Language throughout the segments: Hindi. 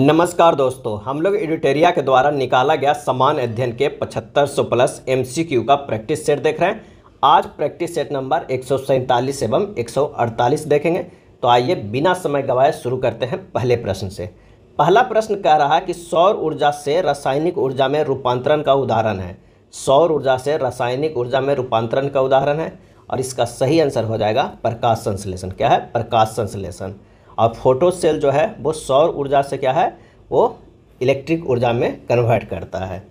नमस्कार दोस्तों हम लोग एडिटेरिया के द्वारा निकाला गया समान अध्ययन के 7500 प्लस एमसीक्यू का प्रैक्टिस सेट देख रहे हैं आज प्रैक्टिस सेट नंबर एक एवं 148 देखेंगे तो आइए बिना समय गवाए शुरू करते हैं पहले प्रश्न से पहला प्रश्न कह रहा है कि सौर ऊर्जा से रासायनिक ऊर्जा में रूपांतरण का उदाहरण है सौर ऊर्जा से रासायनिक ऊर्जा में रूपांतरण का उदाहरण है और इसका सही आंसर हो जाएगा प्रकाश संश्लेषण क्या है प्रकाश संश्लेषण और फोटो सेल जो है वो सौर ऊर्जा से क्या है वो इलेक्ट्रिक ऊर्जा में कन्वर्ट करता है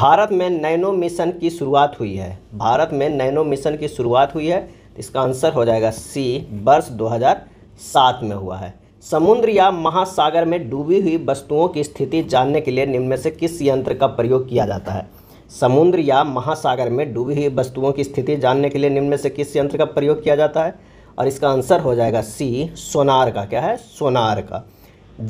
भारत में नैनो मिशन की शुरुआत हुई है भारत में नैनो मिशन की शुरुआत हुई है इसका आंसर हो जाएगा सी वर्ष 2007 में हुआ है समुद्र या महासागर में डूबी हुई वस्तुओं की स्थिति जानने के लिए निम्न में से किस यंत्र का प्रयोग किया जाता है समुद्र या महासागर में डूबी हुई वस्तुओं की स्थिति जानने के लिए निम्न में से किस यंत्र का प्रयोग किया जाता है और इसका आंसर हो जाएगा सी सोनार का क्या है सोनार का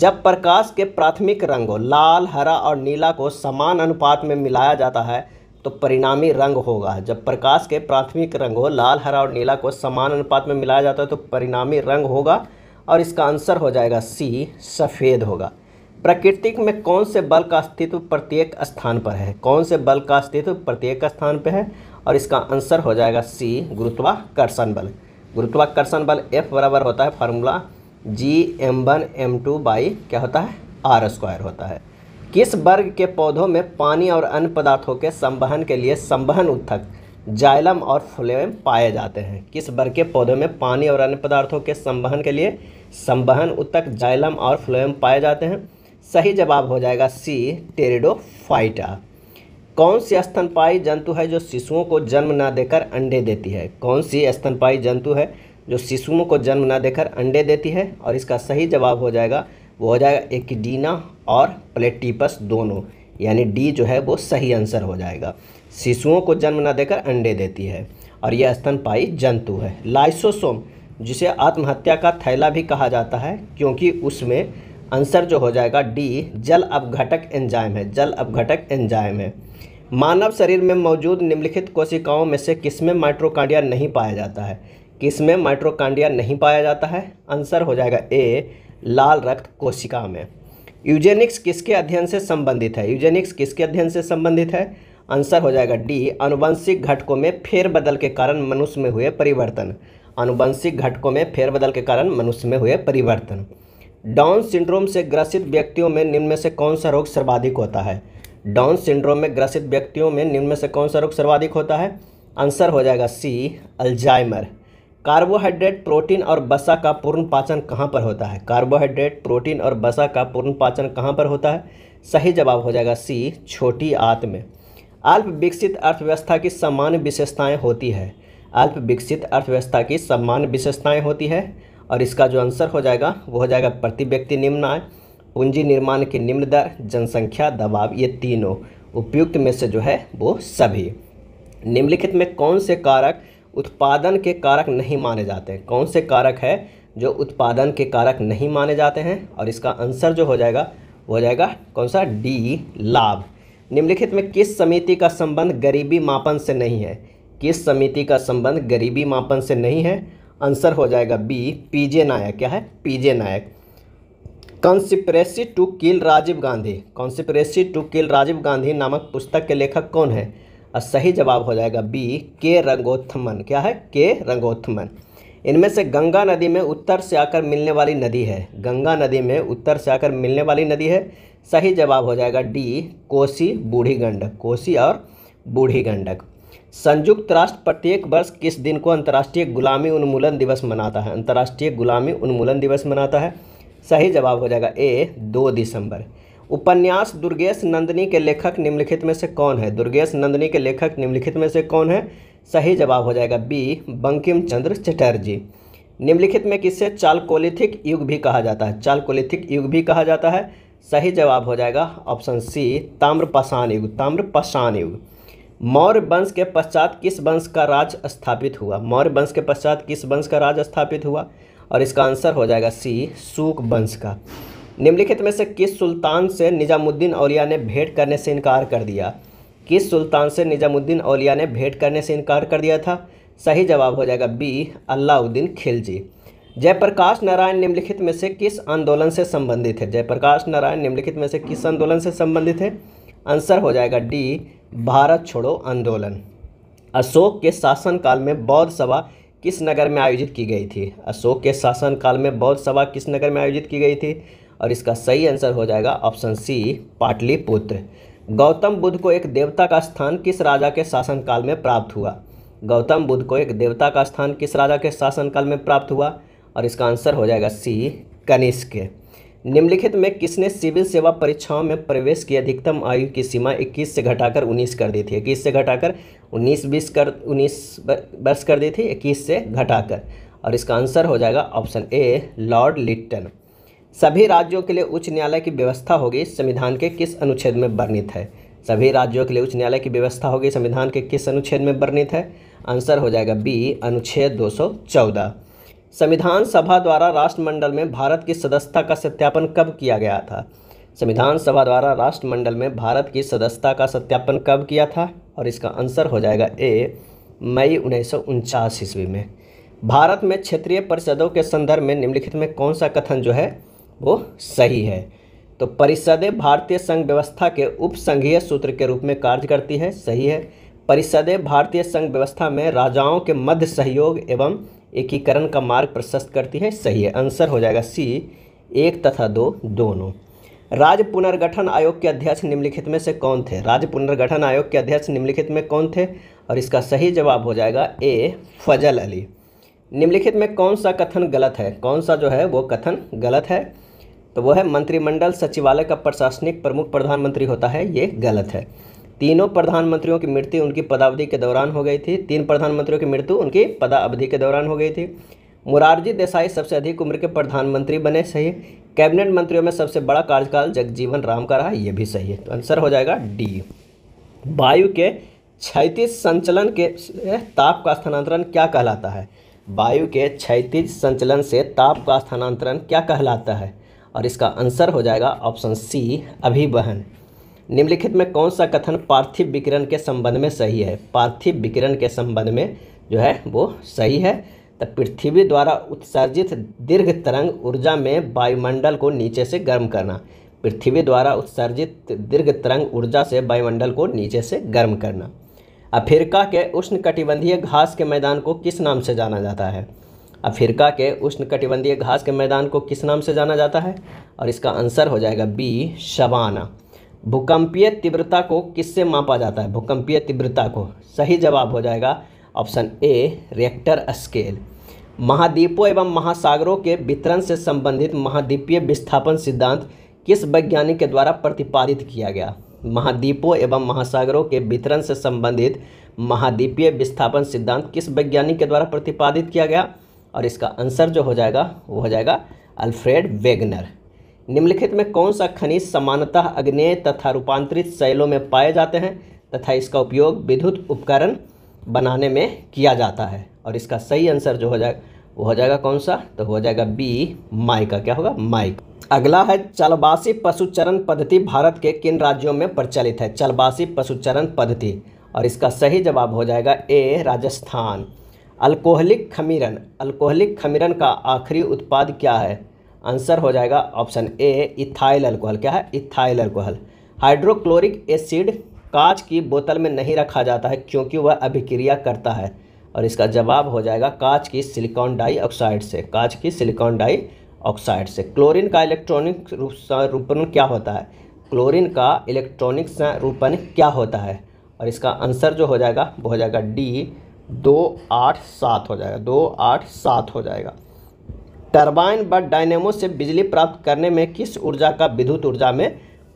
जब प्रकाश के प्राथमिक रंगों लाल हरा और नीला को समान अनुपात में मिलाया जाता है तो परिणामी रंग होगा जब प्रकाश के प्राथमिक रंगों लाल हरा और नीला को समान अनुपात में मिलाया जाता है तो परिणामी रंग होगा और इसका आंसर हो जाएगा सी सफ़ेद होगा प्रकृतिक में कौन से बल का अस्तित्व प्रत्येक स्थान पर है कौन से बल का अस्तित्व प्रत्येक स्थान पर है और इसका आंसर हो जाएगा सी गुरुत्वाकर्षण बल गुरुत्वाकर्षण बल एफ बराबर होता है formula G M one M two by क्या होता है आर स्क्वायर होता है किस वर्ग के पौधों में पानी और अन्य पदार्थों के संवहन के लिए संवहन उत्थक जाइलम और फ्लेम पाए जाते हैं किस वर्ग के पौधों में पानी और अन्य पदार्थों के संवहन के लिए संवहन उत्तक जाइलम और फ्लोएम पाए जाते हैं सही जवाब हो जाएगा सी टेरिडो फाइटा कौन सी स्तनपायी जंतु है जो शिशुओं को जन्म ना देकर अंडे देती है कौन सी स्तनपायी जंतु है जो शिशुओं को जन्म ना देकर अंडे देती है और इसका सही जवाब हो जाएगा वो हो जाएगा एकडीना और प्लेटिपस दोनों यानी डी जो है वो सही आंसर हो जाएगा शिशुओं को जन्म ना देकर अंडे देती है और यह स्तनपायी जंतु है लाइसोसोम जिसे आत्महत्या का थैला भी कहा जाता है क्योंकि उसमें आंसर जो हो जाएगा डी जल अपघटक एंजाइम है जल अपघटक एंजाइम है मानव शरीर में मौजूद निम्नलिखित कोशिकाओं में से किसमें माइट्रोकांडिया नहीं पाया जाता है किसमें माइट्रोकांडिया नहीं पाया जाता है आंसर हो जाएगा ए लाल रक्त कोशिका में यूजेनिक्स किसके अध्ययन से संबंधित है यूजेनिक्स किसके अध्ययन से संबंधित है आंसर हो जाएगा डी अनुवंशिक घटकों में फेरबदल के कारण मनुष्य में हुए परिवर्तन अनुवंशिक घटकों में फेरबदल के कारण मनुष्य में हुए परिवर्तन डाउन सिंड्रोम से ग्रसित व्यक्तियों में निम्न में से कौन सा रोग सर्वाधिक होता है डाउन सिंड्रोम में ग्रसित व्यक्तियों में निम्न में से कौन सा रोग सर्वाधिक होता है आंसर हो जाएगा सी अल्जाइमर कार्बोहाइड्रेट प्रोटीन और बसा का पूर्ण पाचन कहाँ पर होता है कार्बोहाइड्रेट प्रोटीन और बसा का पूर्ण पाचन कहाँ पर होता है सही जवाब हो जाएगा सी छोटी आत में अल्प विकसित अर्थव्यवस्था की सामान्य विशेषताएं होती है अल्प विकसित अर्थव्यवस्था की सामान्य विशेषताएं होती है और इसका जो आंसर हो जाएगा वो हो जाएगा प्रति व्यक्ति निम्न आय पूंजी निर्माण की निम्न दर जनसंख्या दबाव ये तीनों उपयुक्त में से जो है वो सभी निम्नलिखित में कौन से कारक उत्पादन के कारक नहीं माने जाते हैं कौन से कारक है जो उत्पादन के कारक नहीं माने जाते हैं और इसका आंसर जो हो जाएगा वो हो जाएगा कौन सा डी लाभ निम्नलिखित में किस समिति का संबंध गरीबी मापन से नहीं है किस समिति का संबंध गरीबी मापन से नहीं है आंसर हो जाएगा बी पीजे नायक क्या है PJ Nayak conspiracy to kill Rajiv Gandhi conspiracy to kill Rajiv Gandhi नामक पुस्तक के लेखक कौन है और सही जवाब हो जाएगा बी के रंगोत्थमन क्या है के रंगोत्थमन इनमें से गंगा नदी में उत्तर से आकर मिलने वाली नदी है गंगा नदी में उत्तर से आकर मिलने वाली नदी है सही जवाब हो जाएगा डी कोसी बूढ़ी गंडक कोसी और बूढ़ी गंडक संयुक्त राष्ट्र प्रत्येक वर्ष किस दिन को अंतर्राष्ट्रीय गुलामी उन्मूलन दिवस मनाता है अंतर्राष्ट्रीय गुलामी उन्मूलन दिवस मनाता है सही जवाब हो जाएगा ए दो दिसंबर उपन्यास दुर्गेश नंदनी के लेखक निम्नलिखित में से कौन है दुर्गेश नंदनी के लेखक निम्नलिखित में से कौन है सही जवाब हो जाएगा बी बंकिम चंद्र चटर्जी निम्नलिखित में किससे चालकोलिथिक युग भी कहा जाता है चालकोलिथिक युग भी कहा जाता है सही जवाब हो जाएगा ऑप्शन सी ताम्रपाषाण युग ताम्रपाषाण युग मौर्य वंश के पश्चात किस वंश का राज स्थापित हुआ मौर्य वंश के पश्चात किस वंश का राज स्थापित हुआ और इसका आंसर हो जाएगा सी सूख वंश का निम्नलिखित में से किस सुल्तान से निजामुद्दीन औलिया ने भेंट करने से इनकार कर दिया किस सुल्तान से निजामुद्दीन औलिया ने भेंट करने से इनकार कर दिया था सही जवाब हो जाएगा बी अलाउद्दीन खिलजी जयप्रकाश नारायण निम्नलिखित में से किस आंदोलन से संबंधित है जयप्रकाश नारायण निम्नलिखित में से किस आंदोलन से संबंधित है आंसर हो जाएगा डी भारत छोड़ो आंदोलन अशोक के शासनकाल में बौद्ध सभा किस नगर में आयोजित की गई थी अशोक के शासनकाल में बौद्ध सभा किस नगर में आयोजित की गई थी और इसका सही आंसर हो जाएगा ऑप्शन सी पाटलिपुत्र गौतम बुद्ध को एक देवता का स्थान किस राजा के शासनकाल में प्राप्त हुआ गौतम बुद्ध को एक देवता का स्थान किस राजा के शासनकाल में प्राप्त हुआ और इसका आंसर हो जाएगा सी कनिष्क निम्नलिखित में किसने सिविल सेवा परीक्षाओं में प्रवेश की अधिकतम आयु की सीमा 21 से घटाकर 19 कर दी थी 21 से घटाकर 19 बीस कर 19 वर्ष कर दी थी 21 से घटाकर और इसका आंसर हो जाएगा ऑप्शन ए लॉर्ड लिट्टन सभी राज्यों के लिए उच्च न्यायालय की व्यवस्था होगी संविधान के किस अनुच्छेद में वर्णित है सभी राज्यों के लिए उच्च न्यायालय की व्यवस्था होगी संविधान के किस अनुच्छेद में वर्णित है आंसर हो जाएगा बी अनुच्छेद 214 संविधान सभा द्वारा राष्ट्रमंडल में भारत की सदस्यता का सत्यापन कब किया गया था संविधान सभा द्वारा राष्ट्रमंडल में भारत की सदस्यता का सत्यापन कब किया था और इसका आंसर हो जाएगा ए मई उन्नीस ईस्वी में भारत में क्षेत्रीय परिषदों के संदर्भ में निम्नलिखित में कौन सा कथन जो है वो सही है तो परिषदें भारतीय संघ व्यवस्था के उपसंघीय सूत्र के रूप में कार्य करती है सही है परिषदें भारतीय संघ व्यवस्था में राजाओं के मध्य सहयोग एवं एकीकरण का मार्ग प्रशस्त करती है सही है आंसर हो जाएगा सी एक तथा दो दोनों राज्य पुनर्गठन आयोग के अध्यक्ष निम्नलिखित में से कौन थे राज्य पुनर्गठन आयोग के अध्यक्ष निम्नलिखित में कौन थे और इसका सही जवाब हो जाएगा ए फजल अली निम्नलिखित में कौन सा कथन गलत है कौन सा जो है वो कथन गलत है तो वो है मंत्रिमंडल सचिवालय का प्रशासनिक प्रमुख प्रधानमंत्री होता है ये गलत है तीनों प्रधानमंत्रियों की मृत्यु उनकी पदावधि के दौरान हो गई थी तीन प्रधानमंत्रियों की मृत्यु उनकी पदावधि के दौरान हो गई थी मुरारजी देसाई सबसे अधिक उम्र के प्रधानमंत्री बने सही कैबिनेट मंत्रियों में सबसे बड़ा कार्यकाल जगजीवन राम का रहा ये भी सही है तो आंसर हो जाएगा डी वायु के क्षैतिज संचलन के ताप का स्थानांतरण क्या कहलाता है वायु के क्षैतिज संचलन से ताप का स्थानांतरण क्या कहलाता है और इसका आंसर हो जाएगा ऑप्शन सी अभिवहन निम्नलिखित में कौन सा कथन पार्थिव विकिरण के संबंध में सही है पार्थिव विकिरण के संबंध में जो है वो सही है तो पृथ्वी द्वारा उत्सर्जित दीर्घ तरंग ऊर्जा में वायुमंडल को नीचे से गर्म करना पृथ्वी द्वारा उत्सर्जित दीर्घ तरंग ऊर्जा से वायुमंडल को नीचे से गर्म करना अफ्रीका के उष्ण कटिबंधीय घास के मैदान को किस नाम से जाना जाता है अफ्रीका के उष्ण कटिबंधीय घास के मैदान को किस नाम से जाना जाता है और इसका आंसर हो जाएगा बी शबाना भूकंपीय तीव्रता को किससे मापा जाता है भूकंपीय तीव्रता को सही जवाब हो जाएगा ऑप्शन ए रेक्टर स्केल महाद्वीपों एवं महासागरों के वितरण से संबंधित महाद्वीपीय विस्थापन सिद्धांत किस वैज्ञानिक के द्वारा प्रतिपादित किया गया महाद्वीपों एवं महासागरों के वितरण से संबंधित महाद्वीपीय विस्थापन सिद्धांत किस वैज्ञानिक के द्वारा प्रतिपादित किया गया और इसका आंसर जो हो जाएगा वो हो जाएगा अल्फ्रेड वेगनर निम्नलिखित में कौन सा खनिज सामान्यतः अग्नेय तथा रूपांतरित शैलों में पाए जाते हैं तथा इसका उपयोग विद्युत उपकरण बनाने में किया जाता है और इसका सही आंसर जो हो जाएगा वो हो जाएगा कौन सा तो हो जाएगा बी माइका क्या होगा माई अगला है चलबासी पशुचरण पद्धति भारत के किन राज्यों में प्रचलित है चलबासी पशुचरण पद्धति और इसका सही जवाब हो जाएगा ए राजस्थान अल्कोहलिक खमीरन अल्कोहलिक खमीरन का आखिरी उत्पाद क्या है आंसर हो जाएगा ऑप्शन ए इथाइल अल्कोहल क्या है इथाइल अल्कोहल हाइड्रोक्लोरिक एसिड कांच की बोतल में नहीं रखा जाता है क्योंकि वह अभिक्रिया करता है और इसका जवाब हो जाएगा कांच की सिलिकॉन डाइऑक्साइड से कांच की सिलिकॉन डाइऑक्साइड से क्लोरीन का इलेक्ट्रॉनिक रूपण क्या होता है क्लोरीन का इलेक्ट्रॉनिक रूपण क्या होता है और इसका आंसर जो हो जाएगा वो हो जाएगा डी दो आठ सात हो जाएगा दो आठ सात हो जाएगा टर्बाइन व डायनेमो से बिजली प्राप्त करने में किस ऊर्जा का विद्युत ऊर्जा में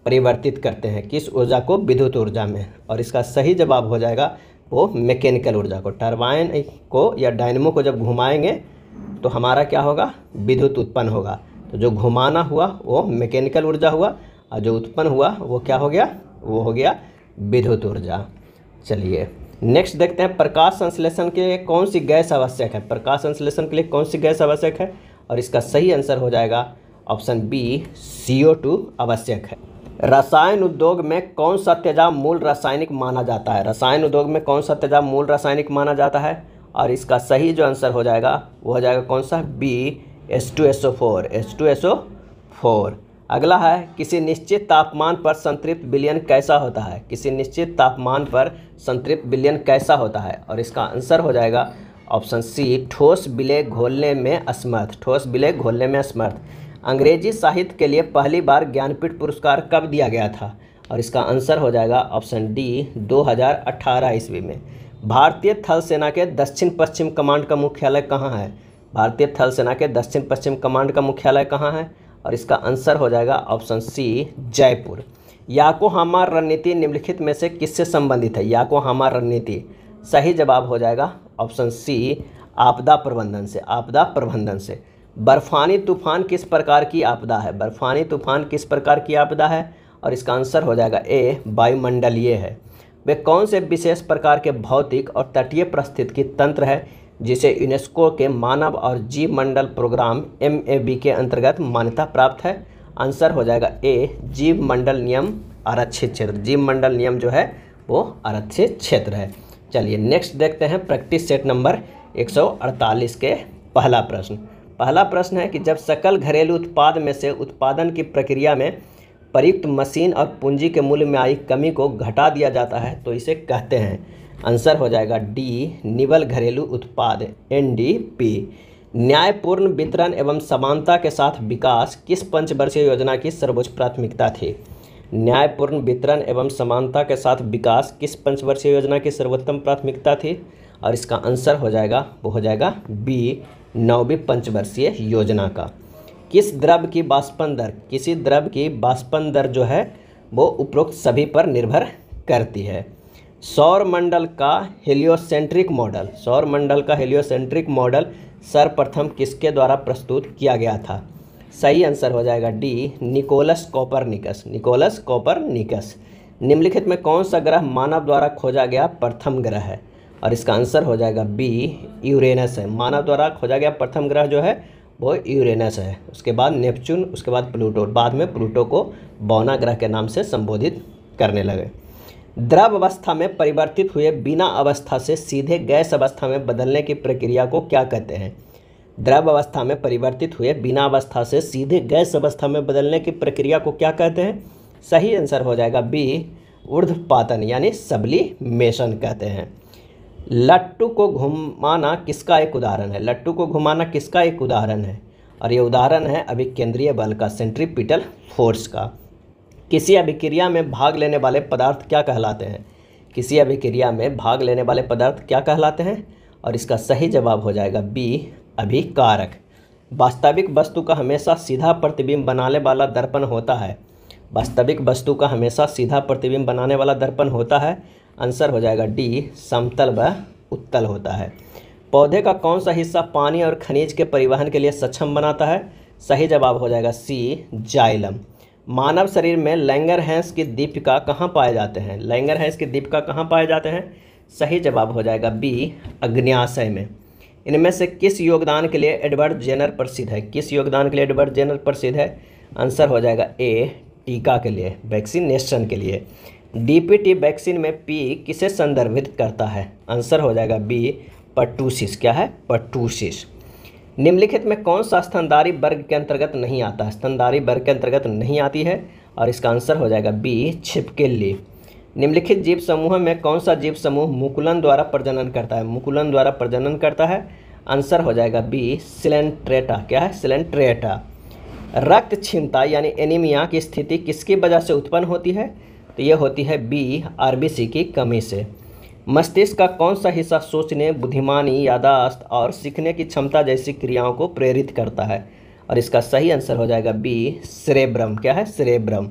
परिवर्तित करते हैं किस ऊर्जा को विद्युत ऊर्जा में और इसका सही जवाब हो जाएगा वो मैकेनिकल ऊर्जा को टर्बाइन को या डायनेमो को जब घुमाएंगे तो हमारा क्या होगा विद्युत उत्पन्न होगा तो जो घुमाना हुआ वो मैकेनिकल ऊर्जा हुआ और जो उत्पन्न हुआ वो क्या हो गया वो हो गया विद्युत ऊर्जा चलिए नेक्स्ट देखते हैं प्रकाश संश्लेषण के लिए कौन सी गैस आवश्यक है प्रकाश संश्लेषण के लिए कौन सी गैस आवश्यक है और इसका सही आंसर हो जाएगा ऑप्शन बी ओ टू आवश्यक है रसायन उद्योग में कौन सा तेजाब मूल रासायनिक माना जाता है रसायन उद्योग में कौन सा तेजाब मूल रासायनिक माना जाता है और इसका सही जो आंसर हो जाएगा वो हो जाएगा कौन सा B S two S O four S two S O four अगला है किसी निश्चित तापमान पर संतृप्त बिलियन कैसा होता है किसी निश्चित तापमान पर संतृप्त बिलियन कैसा होता है और इसका आंसर हो जाएगा ऑप्शन सी ठोस विलय घोलने में असमर्थ ठोस विलय घोलने में असमर्थ अंग्रेजी साहित्य के लिए पहली बार ज्ञानपीठ पुरस्कार कब दिया गया था और इसका आंसर हो जाएगा ऑप्शन डी 2018 ईस्वी में भारतीय थल सेना के दक्षिण पश्चिम कमांड का मुख्यालय कहाँ है भारतीय थल सेना के दक्षिण पश्चिम कमांड का मुख्यालय कहाँ है और इसका आंसर हो जाएगा ऑप्शन सी जयपुर हमार रणनीति निम्नलिखित में से किससे संबंधित है हमार रणनीति सही जवाब हो जाएगा ऑप्शन सी आपदा प्रबंधन से आपदा प्रबंधन से बर्फानी तूफान किस प्रकार की आपदा है बर्फानी तूफान किस प्रकार की आपदा है और इसका आंसर हो जाएगा ए वायुमंडलीय है वे कौन से विशेष प्रकार के भौतिक और तटीय की तंत्र है जिसे यूनेस्को के मानव और जीव मंडल प्रोग्राम एम के अंतर्गत मान्यता प्राप्त है आंसर हो जाएगा ए जीव मंडल नियम आरक्षित क्षेत्र जीव मंडल नियम जो है वो आरक्षित क्षेत्र है चलिए नेक्स्ट देखते हैं प्रैक्टिस सेट नंबर 148 के पहला प्रश्न पहला प्रश्न है कि जब सकल घरेलू उत्पाद में से उत्पादन की प्रक्रिया में प्रयुक्त मशीन और पूंजी के मूल्य में आई कमी को घटा दिया जाता है तो इसे कहते हैं आंसर हो जाएगा डी निवल घरेलू उत्पाद एन डी पी न्यायपूर्ण वितरण एवं समानता के साथ विकास किस पंचवर्षीय योजना की सर्वोच्च प्राथमिकता थी न्यायपूर्ण वितरण एवं समानता के साथ विकास किस पंचवर्षीय योजना की सर्वोत्तम प्राथमिकता थी और इसका आंसर हो जाएगा वो हो जाएगा बी नौवीं पंचवर्षीय योजना का किस द्रव्य की बाष्पन दर किसी द्रव की बाष्पन दर जो है वो उपरोक्त सभी पर निर्भर करती है सौर मंडल का हेलियोसेंट्रिक मॉडल सौर मंडल का हेलियोसेंट्रिक मॉडल सर्वप्रथम किसके द्वारा प्रस्तुत किया गया था सही आंसर हो जाएगा D Nicolaus Copernicus Nicolaus Copernicus निम्नलिखित में कौन सा ग्रह मानव द्वारा खोजा गया प्रथम ग्रह है और इसका आंसर हो जाएगा बी यूरेनस है मानव द्वारा खोजा गया प्रथम ग्रह जो है वो यूरेनस है उसके बाद नेपच्यून उसके बाद प्लूटो बाद में प्लूटो को बौना ग्रह के नाम से संबोधित करने लगे द्रव अवस्था में परिवर्तित हुए बिना अवस्था से सीधे गैस अवस्था में बदलने की प्रक्रिया को क्या कहते हैं द्रव अवस्था में परिवर्तित हुए बिना अवस्था से सीधे गैस अवस्था में बदलने की प्रक्रिया को क्या कहते हैं सही आंसर हो जाएगा बी पातन यानी सबलीमेशन कहते हैं लट्टू को घुमाना किसका एक उदाहरण है लट्टू को घुमाना किसका एक उदाहरण है और ये उदाहरण है अभी केंद्रीय बल का सेंट्रीपिटल फोर्स का किसी अभिक्रिया में भाग लेने वाले पदार्थ क्या कहलाते हैं किसी अभिक्रिया में भाग लेने वाले पदार्थ क्या कहलाते हैं और इसका सही जवाब हो जाएगा बी अभिकारक वास्तविक वस्तु का हमेशा सीधा प्रतिबिंब बनाने वाला दर्पण होता है वास्तविक वस्तु का हमेशा सीधा प्रतिबिंब बनाने वाला दर्पण होता है आंसर हो जाएगा डी समतल व उत्तल होता है पौधे का कौन सा हिस्सा पानी और खनिज के परिवहन के लिए सक्षम बनाता है सही जवाब हो जाएगा सी जाइलम मानव शरीर में लैंगर हैंस की दीपिका कहाँ पाए जाते हैं लैंगर हैंस की दीपिका कहाँ पाए जाते हैं सही जवाब हो जाएगा बी अग्न्याशय में इनमें से किस योगदान के लिए एडवर्ड जेनर प्रसिद्ध है किस योगदान के लिए एडवर्ड जेनर प्रसिद्ध है आंसर हो जाएगा ए टीका के लिए वैक्सीनेशन के लिए डीपीटी वैक्सीन में पी किसे संदर्भित करता है आंसर हो जाएगा बी पटूसिस क्या है पटूसिस निम्नलिखित में कौन सा स्तनदारी वर्ग के अंतर्गत नहीं आता स्तनदारी वर्ग के अंतर्गत नहीं आती है और इसका आंसर हो जाएगा बी छिपकिल्ली निम्नलिखित जीव समूह में कौन सा जीव समूह मुकुलन द्वारा प्रजनन करता है मुकुलन द्वारा प्रजनन करता है आंसर हो जाएगा बी सिलेंट्रेटा क्या है सिलेंट्रेटा रक्त क्षीणता यानी एनीमिया की स्थिति किसकी वजह से उत्पन्न होती है तो यह होती है बी आरबीसी की कमी से मस्तिष्क का कौन सा हिस्सा सोचने बुद्धिमानी यादाश्त और सीखने की क्षमता जैसी क्रियाओं को प्रेरित करता है और इसका सही आंसर हो जाएगा बी श्रेब्रम क्या है श्रेब्रम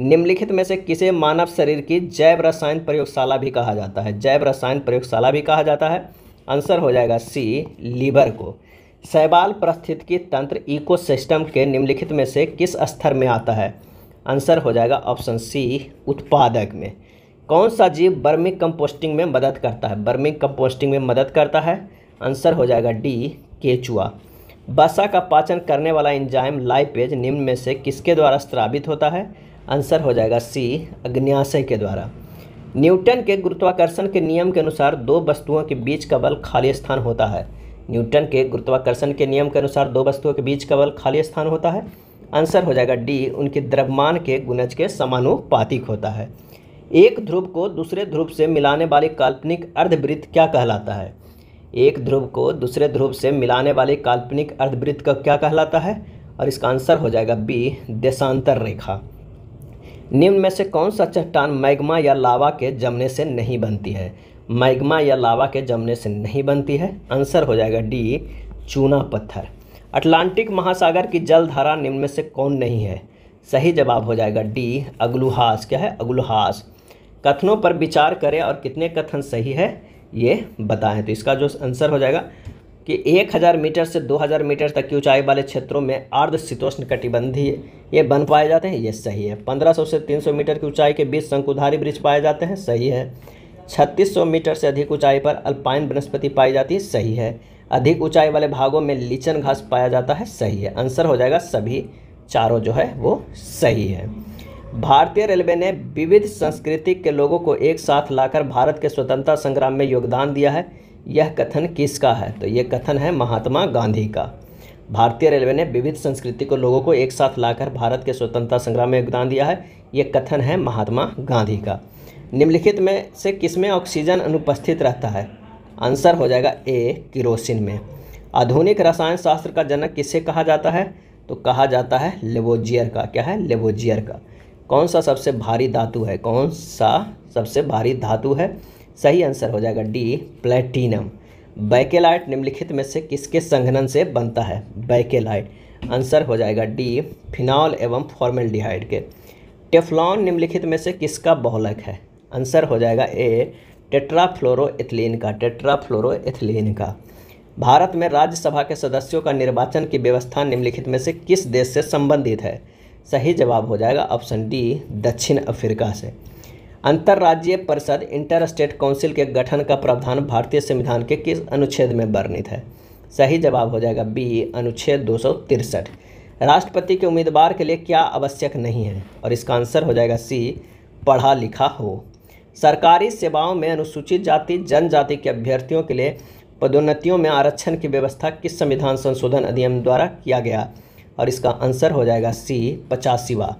निम्नलिखित में से किसे मानव शरीर की जैव रसायन प्रयोगशाला भी कहा जाता है जैव रसायन प्रयोगशाला भी कहा जाता है आंसर हो जाएगा सी लीवर को शैवाल की तंत्र इकोसिस्टम के निम्नलिखित में से किस स्तर में आता है आंसर हो जाएगा ऑप्शन सी उत्पादक में कौन सा जीव बर्मिक कंपोस्टिंग में मदद करता है बर्मिक कंपोस्टिंग में मदद करता है आंसर हो जाएगा डी केचुआ बसा का पाचन करने वाला एंजाइम लाइपेज निम्न में से किसके द्वारा स्त्रावित होता है आंसर हो जाएगा सी अग्न्याशय के द्वारा न्यूटन के गुरुत्वाकर्षण के नियम के अनुसार दो वस्तुओं के बीच का बल खाली स्थान होता है न्यूटन के गुरुत्वाकर्षण के नियम के अनुसार दो वस्तुओं के बीच का बल खाली स्थान होता है आंसर हो जाएगा डी उनके द्रव्यमान के गुणज के समानुपातिक होता है एक ध्रुव को दूसरे ध्रुव से मिलाने वाले काल्पनिक अर्धवृत्त क्या कहलाता है एक ध्रुव को दूसरे ध्रुव से मिलाने वाले काल्पनिक अर्धवृत्त का क्या कहलाता है और इसका आंसर हो जाएगा बी देशांतर रेखा निम्न में से कौन सा चट्टान मैग्मा या लावा के जमने से नहीं बनती है मैग्मा या लावा के जमने से नहीं बनती है आंसर हो जाएगा डी चूना पत्थर अटलांटिक महासागर की जल धारा निम्न में से कौन नहीं है सही जवाब हो जाएगा डी अगलुहास क्या है अगलुहास कथनों पर विचार करें और कितने कथन सही है ये बताएं तो इसका जो आंसर हो जाएगा कि 1000 मीटर से 2000 मीटर तक की ऊंचाई वाले क्षेत्रों में अर्ध शीतोष्ण कटिबंधीय ये बन पाए जाते हैं ये सही है 1500 से 300 मीटर की ऊंचाई के बीच शंकुधारी वृक्ष पाए जाते हैं सही है 3600 मीटर से अधिक ऊंचाई पर अल्पाइन वनस्पति पाई जाती है सही है अधिक ऊंचाई वाले भागों में लीचन घास पाया जाता है सही है आंसर हो जाएगा सभी चारों जो है वो सही है भारतीय रेलवे ने विविध संस्कृति के लोगों को एक साथ लाकर भारत के स्वतंत्रता संग्राम में योगदान दिया है यह कथन किसका है तो यह कथन है महात्मा गांधी का भारतीय रेलवे ने विविध संस्कृति को लोगों को एक साथ लाकर भारत के स्वतंत्रता संग्राम में योगदान दिया है यह कथन है महात्मा गांधी का निम्नलिखित में से किसमें ऑक्सीजन अनुपस्थित रहता है आंसर हो जाएगा ए किरोसिन में आधुनिक रसायन शास्त्र का जनक किसे कहा जाता है तो कहा जाता है लेबोजियर का क्या है लेबोजियर का कौन सा सबसे भारी धातु है कौन सा सबसे भारी धातु है सही आंसर हो जाएगा डी प्लेटिनम बैकेलाइट निम्नलिखित में से किसके संघनन से बनता है बैकेलाइट आंसर हो जाएगा डी फिनॉल एवं फॉर्मेल्डिहाइड के टेफ्लॉन निम्नलिखित में से किसका बहुलक है आंसर हो जाएगा ए एथिलीन का एथिलीन का भारत में राज्यसभा के सदस्यों का निर्वाचन की व्यवस्था निम्नलिखित में से किस देश से संबंधित है सही जवाब हो जाएगा ऑप्शन डी दक्षिण अफ्रीका से अंतर्राज्यीय परिषद इंटर स्टेट काउंसिल के गठन का प्रावधान भारतीय संविधान के किस अनुच्छेद में वर्णित है सही जवाब हो जाएगा बी अनुच्छेद दो राष्ट्रपति के उम्मीदवार के लिए क्या आवश्यक नहीं है और इसका आंसर हो जाएगा सी पढ़ा लिखा हो सरकारी सेवाओं में अनुसूचित जाति जनजाति के अभ्यर्थियों के लिए पदोन्नतियों में आरक्षण की व्यवस्था किस संविधान संशोधन अधिनियम द्वारा किया गया और इसका आंसर हो जाएगा सी पचासीवा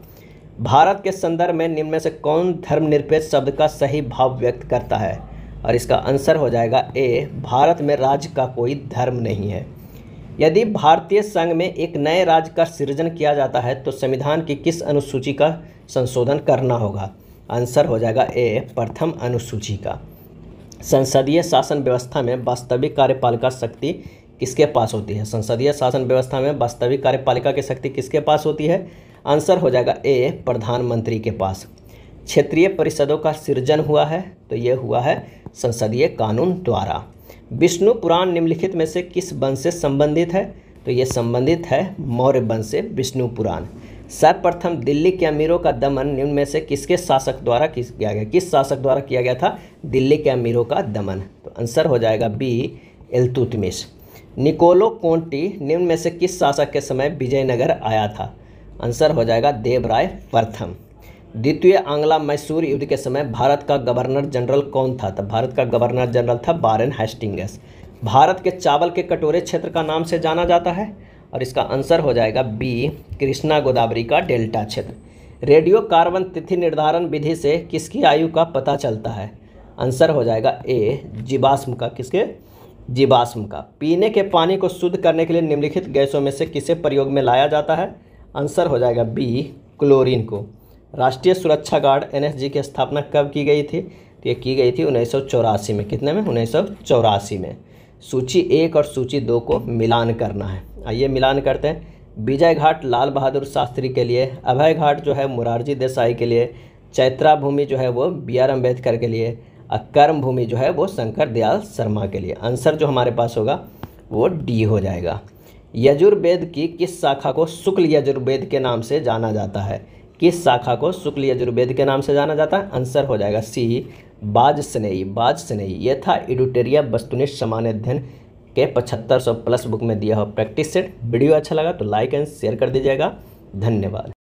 भारत के संदर्भ में निम्न में से कौन धर्मनिरपेक्ष शब्द का सही भाव व्यक्त करता है और इसका आंसर हो जाएगा ए भारत में राज्य का कोई धर्म नहीं है यदि भारतीय संघ में एक नए राज्य का सृजन किया जाता है तो संविधान की किस अनुसूची का संशोधन करना होगा आंसर हो जाएगा ए प्रथम अनुसूची का संसदीय शासन व्यवस्था में वास्तविक कार्यपालिका शक्ति किसके पास होती है संसदीय शासन व्यवस्था में वास्तविक कार्यपालिका की शक्ति किसके पास होती है आंसर हो जाएगा ए प्रधानमंत्री के पास क्षेत्रीय परिषदों का सृजन हुआ है तो ये हुआ है संसदीय कानून द्वारा विष्णु पुराण निम्नलिखित में से किस वंश से संबंधित है तो ये संबंधित है मौर्य वंश से विष्णु पुराण सर्वप्रथम दिल्ली के अमीरों का दमन निम्न में से किसके शासक द्वारा किस किया गया किस शासक द्वारा किया गया था दिल्ली के अमीरों का दमन तो आंसर हो जाएगा बी एलतुतमिश निकोलो कोंटी निम्न में से किस शासक के समय विजयनगर आया था आंसर हो जाएगा देवराय प्रथम द्वितीय आंग्ला मैसूर युद्ध के समय भारत का गवर्नर जनरल कौन था तो भारत का गवर्नर जनरल था बारेन हेस्टिंगस भारत के चावल के कटोरे क्षेत्र का नाम से जाना जाता है और इसका आंसर हो जाएगा बी कृष्णा गोदावरी का डेल्टा क्षेत्र रेडियो कार्बन तिथि निर्धारण विधि से किसकी आयु का पता चलता है आंसर हो जाएगा ए जीवाश्म का किसके जीवाश्म का पीने के पानी को शुद्ध करने के लिए निम्नलिखित गैसों में से किसे प्रयोग में लाया जाता है आंसर हो जाएगा बी क्लोरीन को राष्ट्रीय सुरक्षा गार्ड एनएसजी की स्थापना कब की गई थी तो ये की गई थी उन्नीस में कितने में उन्नीस में सूची एक और सूची दो को मिलान करना है आइए मिलान करते हैं विजय घाट लाल बहादुर शास्त्री के लिए अभय घाट जो है मुरारजी देसाई के लिए चैत्रा भूमि जो है वो बी आर अम्बेडकर के लिए और कर्म भूमि जो है वो शंकर दयाल शर्मा के लिए आंसर जो हमारे पास होगा वो डी हो जाएगा यजुर्वेद की किस शाखा को शुक्ल यजुर्वेद के नाम से जाना जाता है किस शाखा को शुक्ल यजुर्वेद के नाम से जाना जाता है आंसर हो जाएगा सी बाज स्नेही बाज स्नेही यह था एडुटेरिया वस्तुनिष्ठ सामान्य अध्ययन के पचहत्तर सौ प्लस बुक में दिया हुआ प्रैक्टिस सेट वीडियो अच्छा लगा तो लाइक एंड शेयर कर दीजिएगा धन्यवाद